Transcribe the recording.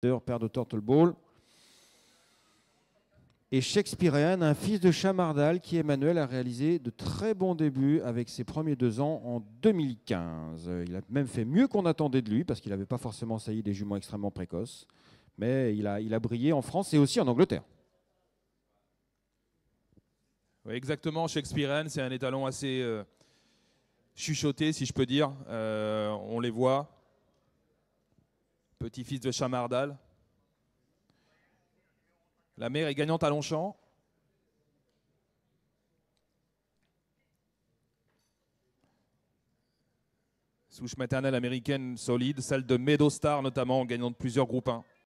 père de Ball Et Shakespearean, un fils de Chamardal qui, Emmanuel, a réalisé de très bons débuts avec ses premiers deux ans en 2015. Il a même fait mieux qu'on attendait de lui parce qu'il n'avait pas forcément sailli des juments extrêmement précoces. Mais il a, brillé en France et aussi en Angleterre. exactement. Shakespearean, c'est un étalon assez euh, chuchoté, si je peux dire. Euh, on les voit, petit-fils de Chamardal. La mère est gagnante à Longchamp. Souche maternelle américaine solide, celle de Meadowstar notamment, en gagnant de plusieurs groupes 1.